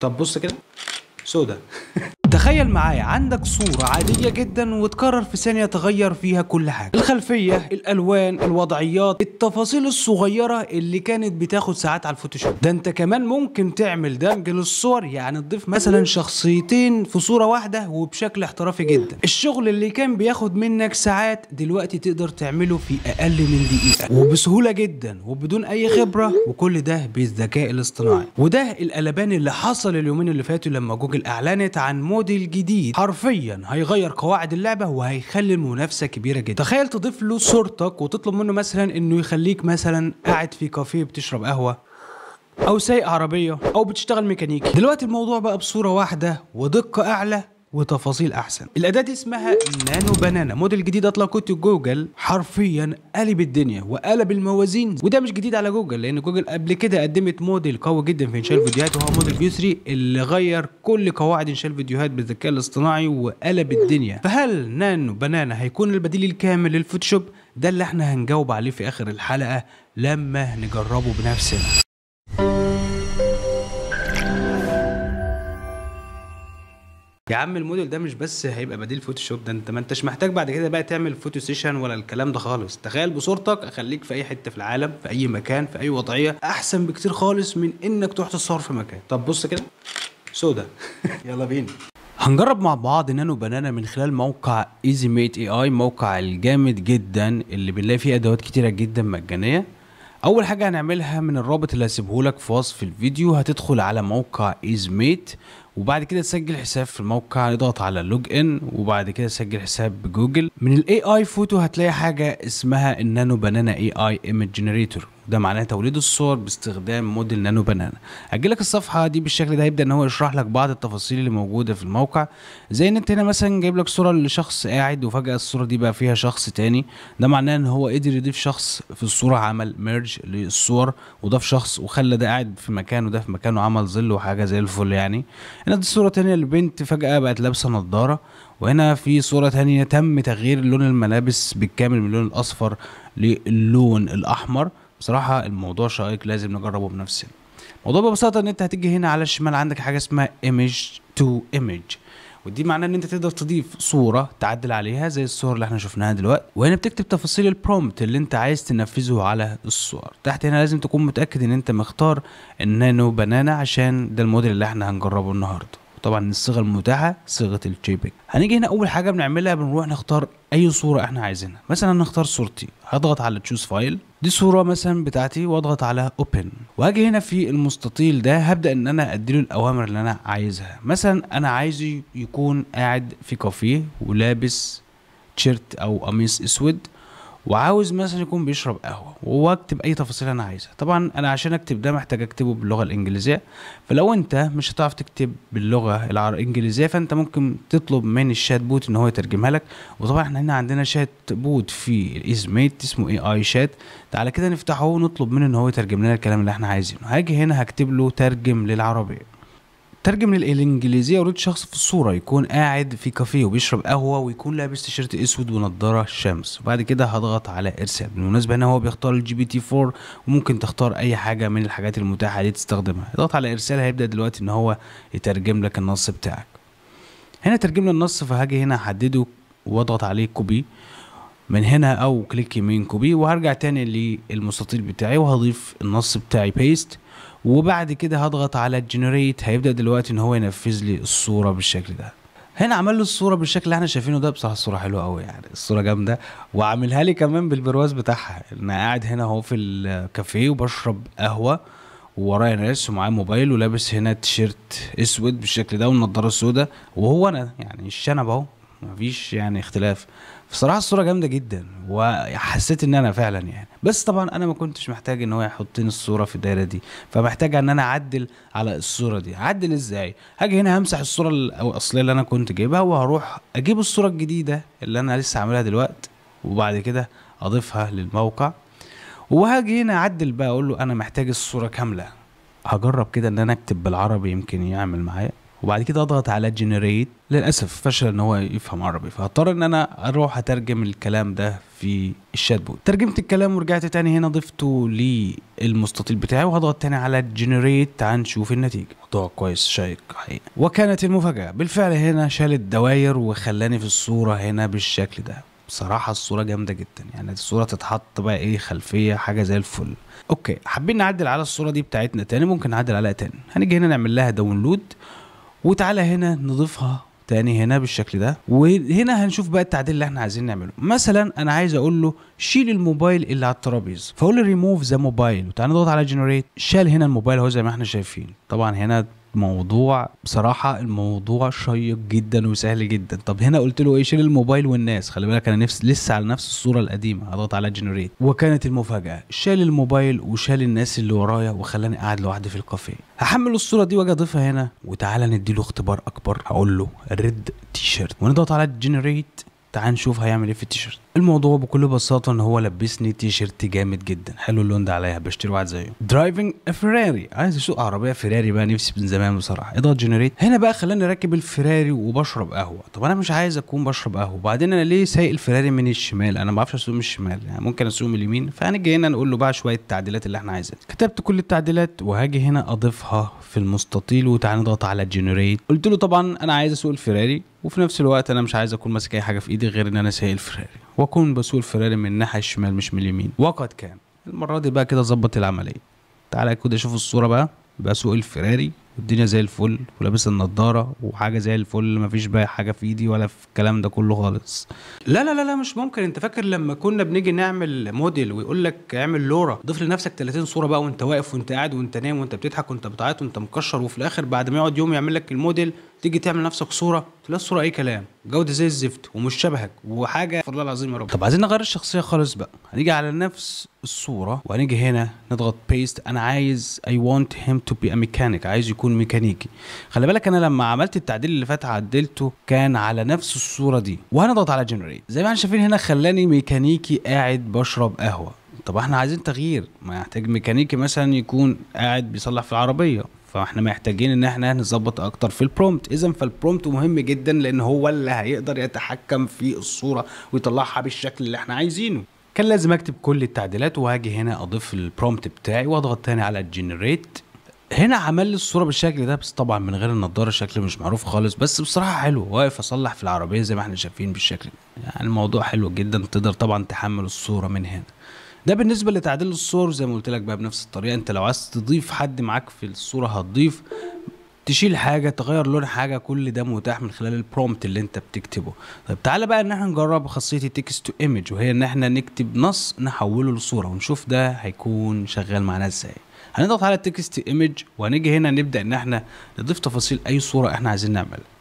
طب بص كده سودا تخيل معايا عندك صورة عادية جدا وتكرر في ثانية تغير فيها كل حاجة الخلفية الألوان الوضعيات التفاصيل الصغيرة اللي كانت بتاخد ساعات على الفوتوشوب ده انت كمان ممكن تعمل دمج للصور يعني تضيف مثلا شخصيتين في صورة واحدة وبشكل احترافي جدا الشغل اللي كان بياخد منك ساعات دلوقتي تقدر تعمله في أقل من دقيقة وبسهولة جدا وبدون أي خبرة وكل ده بالذكاء الاصطناعي وده القلبان اللي حصل اليومين اللي فاتوا لما جوجل أعلنت عن موديل الجديد حرفيا هيغير قواعد اللعبه وهيخلي المنافسه كبيره جدا تخيل تضيف له صورتك وتطلب منه مثلا انه يخليك مثلا قاعد في كافيه بتشرب قهوه او سايق عربيه او بتشتغل ميكانيكي دلوقتي الموضوع بقى بصوره واحده ودقه اعلى وتفاصيل احسن الاداه دي اسمها نانو بنانا موديل جديد اطلقته جوجل حرفيا قلب الدنيا وقلب الموازين وده مش جديد على جوجل لان جوجل قبل كده قدمت موديل قوي جدا في انشاء الفيديوهات وهو موديل فيو 3 اللي غير كل قواعد انشاء الفيديوهات بالذكاء الاصطناعي وقلب الدنيا فهل نانو بنانا هيكون البديل الكامل للفوتوشوب ده اللي احنا هنجاوب عليه في اخر الحلقه لما نجربه بنفسنا يا عم الموديل ده مش بس هيبقى بديل فوتوشوب ده انت ما انتش محتاج بعد كده بقى تعمل فوتو سيشن ولا الكلام ده خالص تخيل بصورتك اخليك في اي حته في العالم في اي مكان في اي وضعيه احسن بكتير خالص من انك تروح تتصور في مكان طب بص كده سودا يلا بينا هنجرب مع بعض نانو بنانا من خلال موقع ايزي ميت اي اي موقع الجامد جدا اللي بنلاقي فيه ادوات كتيره جدا مجانيه اول حاجه هنعملها من الرابط اللي هسيبهولك في وصف الفيديو هتدخل على موقع ايزميت وبعد كده تسجل حساب في الموقع اضغط على لوج ان وبعد كده تسجل حساب بجوجل من الاي اي فوتو هتلاقي حاجه اسمها النانو بنانا اي اي ايمج جنريتور وده معناه توليد الصور باستخدام موديل نانو بنانا لك الصفحه دي بالشكل ده هيبدا ان هو يشرح لك بعض التفاصيل اللي موجوده في الموقع زي ان انت هنا مثلا جايب لك صوره لشخص قاعد وفجاه الصوره دي بقى فيها شخص تاني ده معناه ان هو قدر يضيف شخص في الصوره عمل ميرج للصور وضاف شخص وخلى ده قاعد في مكانه وده في مكانه وعمل ظل وحاجه زي الفل يعني هنا دي صوره تانيه لبنت فجاه بقت لابسه نظاره وهنا في صورة تانية تم تغيير لون الملابس بالكامل من اللون الأصفر للون الأحمر بصراحه الموضوع شائك لازم نجربه بنفسنا الموضوع ببساطه ان انت هتيجي هنا على الشمال عندك حاجه اسمها ايمج تو ايمج ودي معناه ان انت تقدر تضيف صوره تعدل عليها زي الصور اللي احنا شفناها دلوقتي وهنا بتكتب تفاصيل البرومبت اللي انت عايز تنفذه على الصور تحت هنا لازم تكون متاكد ان انت مختار النانو بنانا عشان ده الموديل اللي احنا هنجربه النهارده طبعا الصيغه المتاحه صيغه الجيبك هنيجي هنا اول حاجه بنعملها بنروح نختار اي صوره احنا عايزينها مثلا هنختار صورتي هضغط على تشوز فايل دي صوره مثلا بتاعتي واضغط على اوبن واجي هنا في المستطيل ده هبدا ان انا اديله الاوامر اللي انا عايزها مثلا انا عايزه يكون قاعد في كافيه ولابس تشيرت او قميص اسود وعاوز مثلا يكون بيشرب قهوه واكتب اي تفاصيل انا عايزها طبعا انا عشان اكتب ده محتاج اكتبه باللغه الانجليزيه فلو انت مش هتعرف تكتب باللغه الانجليزيه فانت ممكن تطلب من الشات بوت ان هو يترجمها لك وطبعا احنا هنا عندنا شات بوت في ايزميت اسمه اي اي شات تعالى كده نفتحه ونطلب منه ان هو يترجم لنا الكلام اللي احنا عايزينه هاجي هنا هكتب له ترجم للعربيه ترجم للانجليزيه وريت شخص في الصوره يكون قاعد في كافيه وبيشرب قهوه ويكون لابس تيشيرت اسود ونضاره شمس وبعد كده هضغط على ارسال بالمناسبه هنا هو بيختار الجي بي تي 4 وممكن تختار اي حاجه من الحاجات المتاحه دي تستخدمها اضغط على ارسال هيبدا دلوقتي ان هو يترجم لك النص بتاعك هنا ترجم لي النص فهاجي هنا احدده واضغط عليه كوبي من هنا او كليك يمين كوبي وهرجع تاني للمستطيل بتاعي وهضيف النص بتاعي بيست وبعد كده هضغط على جنريت هيبدا دلوقتي ان هو ينفذ لي الصوره بالشكل ده هنا عمل له الصوره بالشكل اللي احنا شايفينه ده بصراحه الصوره حلوه قوي يعني الصوره جامده وعاملها لي كمان بالبرواز بتاعها انا قاعد هنا اهو في الكافيه وبشرب قهوه وورايا ناس ومعايا موبايل ولابس هنا تيشيرت اسود بالشكل ده والنضاره السوداء وهو انا يعني الشنب اهو مفيش يعني اختلاف بصراحه الصوره جامده جدا وحسيت ان انا فعلا يعني بس طبعا انا ما كنتش محتاج ان هو يحطني الصوره في الدايره دي فمحتاج ان انا اعدل على الصوره دي اعدل ازاي هاجي هنا همسح الصوره الاصليه اللي انا كنت جايبها وهروح اجيب الصوره الجديده اللي انا لسه عاملها دلوقتي وبعد كده اضيفها للموقع وهاجي هنا اعدل بقى اقول له انا محتاج الصوره كامله هجرب كده ان انا اكتب بالعربي يمكن يعمل معايا وبعد كده اضغط على جنريت للاسف فشل ان هو يفهم عربي فهضطر ان انا اروح اترجم الكلام ده في الشات بوت ترجمت الكلام ورجعت تاني هنا ضفته للمستطيل بتاعي وهضغط تاني على جنريت هنشوف النتيجه موضوع كويس شيق حقيقه وكانت المفاجاه بالفعل هنا شال الدواير وخلاني في الصوره هنا بالشكل ده بصراحه الصوره جامده جدا يعني الصوره تتحط بقى ايه خلفيه حاجه زي الفل اوكي حابين نعدل على الصوره دي بتاعتنا تاني ممكن نعدل عليها تاني هنيجي هنا نعمل لها داونلود وتعالى هنا نضيفها تاني هنا بالشكل ده وهنا هنشوف بقى التعديل اللي احنا عايزين نعمله مثلا انا عايز اقول له شيل الموبايل اللي على الترابيز فاقول له ريموف ذا موبايل وتعالى نضغط على جنريت شال هنا الموبايل اهو زي ما احنا شايفين طبعا هنا موضوع بصراحه الموضوع شيق جدا وسهل جدا طب هنا قلت له ايه شيل الموبايل والناس خلي بالك انا نفس لسه على نفس الصوره القديمه هضغط على جنريت وكانت المفاجاه شال الموبايل وشال الناس اللي ورايا وخلاني قاعد لوحدي في الكافيه هحمل الصوره دي واجي اضيفها هنا وتعالى نديله اختبار اكبر هقول له ريد تي شيرت ونضغط على جنريت تعال نشوف هيعمل ايه في التيشيرت الموضوع بكل بساطه ان هو لبسني تيشيرت جامد جدا حلو اللون ده عليا بشتري واحد زيه درايفنج فيراري عايز اسوق عربيه فيراري بقى نفسي من زمان بصراحه اضغط جنريت هنا بقى خلاني راكب الفيراري وبشرب قهوه طب انا مش عايز اكون بشرب قهوه وبعدين انا ليه سايق الفيراري من الشمال انا ما بعرفش اسوق من الشمال يعني ممكن اسوق من اليمين فهنيجي هنا نقول له بقى شويه التعديلات اللي احنا عايزينها كتبت كل التعديلات وهاجي هنا اضيفها في المستطيل وتعال نضغط على جنريت قلت له طبعا انا عايز اسوق الفيراري وفي نفس الوقت انا مش عايز اكون ماسك اي حاجه في ايدي غير ان انا سايق الفراري واكون بسوق الفراري من الناحيه الشمال مش من اليمين وقد كان المره دي بقى كده ظبط العمليه تعالى كده شوف الصوره بقى بسوق الفراري والدنيا زي الفل ولابس النضاره وحاجه زي الفل مفيش بقى حاجه في ايدي ولا في الكلام ده كله خالص لا لا لا لا مش ممكن انت فاكر لما كنا بنيجي نعمل موديل ويقول لك اعمل لورا ضيف لنفسك 30 صوره بقى وانت واقف وانت قاعد وانت نايم وانت بتضحك وانت بتعيط وانت مكشر وفي الاخر بعد ما يقعد يوم يعمل لك الموديل تيجي تعمل نفسك صوره تلاقي الصوره اي كلام جوده زي الزفت ومش شبهك وحاجه فضل الله العظيم يا رب طب عايزين نغير الشخصيه خالص بقى هنيجي على نفس الصوره وهنيجي هنا نضغط بيست انا عايز اي ونت هيم تو بي ميكانيك عايز يكون ميكانيكي خلي بالك انا لما عملت التعديل اللي فات عدلته كان على نفس الصوره دي وهنضغط على جنريت زي ما احنا شايفين هنا خلاني ميكانيكي قاعد بشرب قهوه طب احنا عايزين تغيير ما يحتاج ميكانيكي مثلا يكون قاعد بيصلح في العربيه فاحنا محتاجين ان احنا نظبط اكتر في البرومت اذا فالبرومت مهم جدا لان هو اللي هيقدر يتحكم في الصوره ويطلعها بالشكل اللي احنا عايزينه كان لازم اكتب كل التعديلات وهاجي هنا اضيف البرومت بتاعي واضغط تاني على الجنريت هنا عمل لي الصوره بالشكل ده بس طبعا من غير النضاره شكل مش معروف خالص بس بصراحه حلو واقف اصلح في العربيه زي ما احنا شايفين بالشكل يعني الموضوع حلو جدا تقدر طبعا تحمل الصوره من هنا ده بالنسبه لتعديل الصور زي ما قلت لك بقى بنفس الطريقه انت لو عايز تضيف حد معاك في الصوره هتضيف تشيل حاجه تغير لون حاجه كل ده متاح من خلال البرومبت اللي انت بتكتبه طيب تعالى بقى ان احنا نجرب خاصيه التكست تو ايمج وهي ان احنا نكتب نص نحوله لصوره ونشوف ده هيكون شغال معانا ازاي هنضغط على التكست ايمج وهنيجي هنا نبدا ان احنا نضيف تفاصيل اي صوره احنا عايزين نعملها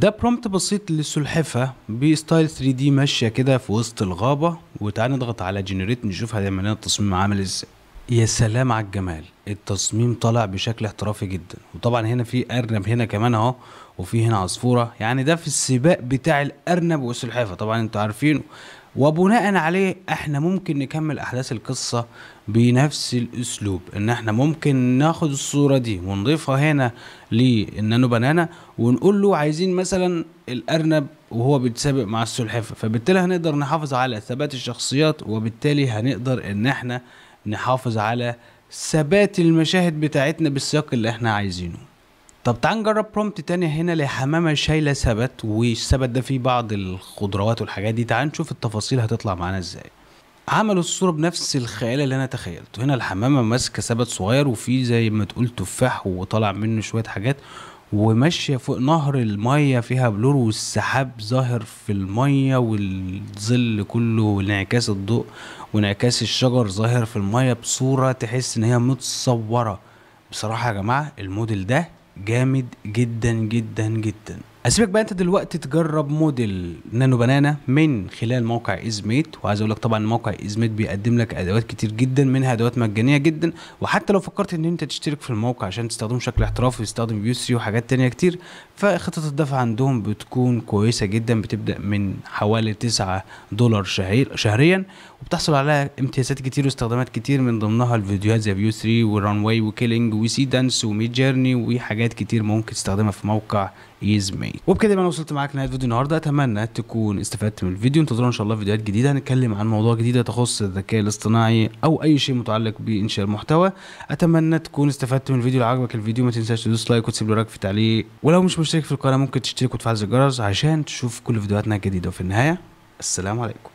ده برومت بسيط للسلحفة بستايل 3 دي ماشية كده في وسط الغابة وتعالى نضغط على جنريت نشوف هيعمل لنا التصميم عامل ازاي يا سلام على الجمال التصميم طالع بشكل احترافي جدا وطبعا هنا في ارنب هنا كمان اهو وفي هنا عصفوره يعني ده في السباق بتاع الارنب والسلحفه طبعا انتوا عارفينه وبناء عليه احنا ممكن نكمل احداث القصه بنفس الاسلوب ان احنا ممكن ناخد الصوره دي ونضيفها هنا للنانو بنانا ونقول له عايزين مثلا الارنب وهو بيتسابق مع السلحفه فبالتالي هنقدر نحافظ على ثبات الشخصيات وبالتالي هنقدر ان احنا نحافظ على ثبات المشاهد بتاعتنا بالسياق اللي احنا عايزينه طب تعال نجرب برومبت تاني هنا لحمامة شايلة سبت والسبت ده فيه بعض الخضروات والحاجات دي تعال نشوف التفاصيل هتطلع معانا ازاي عملوا الصورة بنفس الخيال اللي انا تخيلته هنا الحمامة ماسكة سبت صغير وفيه زي ما تقول تفاح وطالع منه شوية حاجات وماشية فوق نهر المية فيها بلور والسحاب ظاهر في المية والظل كله وانعكاس الضوء وانعكاس الشجر ظاهر في المية بصورة تحس ان هي متصورة بصراحة يا جماعة الموديل ده جامد جدا جدا جدا هسيبك بقى انت دلوقتي تجرب موديل نانو بنانا من خلال موقع ازميت وعايز اقول لك طبعا موقع ازميت بيقدم لك ادوات كتير جدا منها ادوات مجانيه جدا وحتى لو فكرت ان انت تشترك في الموقع عشان تستخدمه بشكل احترافي وتستخدم بيو 3 وحاجات تانية كتير فخطط الدفع عندهم بتكون كويسه جدا بتبدا من حوالي 9 دولار شهير شهريا وبتحصل على امتيازات كتير واستخدامات كتير من ضمنها الفيديوهات زي فيو 3 ورن واي وكيلينج وسي دانس وميد جيرني وحاجات كتير ممكن تستخدمها في موقع از ميد وبكده انا وصلت معاك لنهايه فيديو النهارده اتمنى تكون استفدت من الفيديو انتظرونا ان شاء الله فيديوهات جديده هنتكلم عن موضوع جديد تخص الذكاء الاصطناعي او اي شيء متعلق بانشاء المحتوى اتمنى تكون استفدت من الفيديو لو عجبك الفيديو ما تنساش تدوس لايك وتسيب لي رايك في تعليق ولو مش مشترك في القناه ممكن تشترك وتفعل زر الجرس عشان تشوف كل فيديوهاتنا الجديده وفي النهايه السلام عليكم